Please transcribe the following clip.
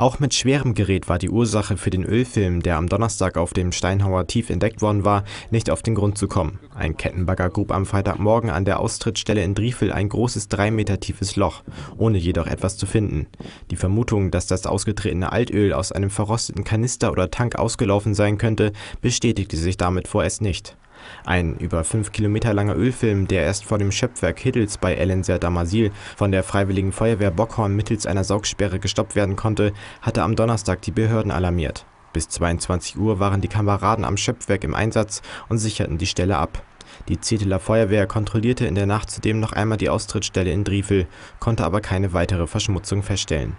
Auch mit schwerem Gerät war die Ursache für den Ölfilm, der am Donnerstag auf dem Steinhauer Tief entdeckt worden war, nicht auf den Grund zu kommen. Ein Kettenbagger grub am Freitagmorgen an der Austrittsstelle in Driefel ein großes drei Meter tiefes Loch, ohne jedoch etwas zu finden. Die Vermutung, dass das ausgetretene Altöl aus einem verrosteten Kanister oder Tank ausgelaufen sein könnte, bestätigte sich damit vorerst nicht. Ein über fünf Kilometer langer Ölfilm, der erst vor dem Schöpfwerk Hiddels bei Ellenser Damasil von der Freiwilligen Feuerwehr Bockhorn mittels einer Saugsperre gestoppt werden konnte, hatte am Donnerstag die Behörden alarmiert. Bis 22 Uhr waren die Kameraden am Schöpfwerk im Einsatz und sicherten die Stelle ab. Die Zeteler Feuerwehr kontrollierte in der Nacht zudem noch einmal die Austrittsstelle in Driefel, konnte aber keine weitere Verschmutzung feststellen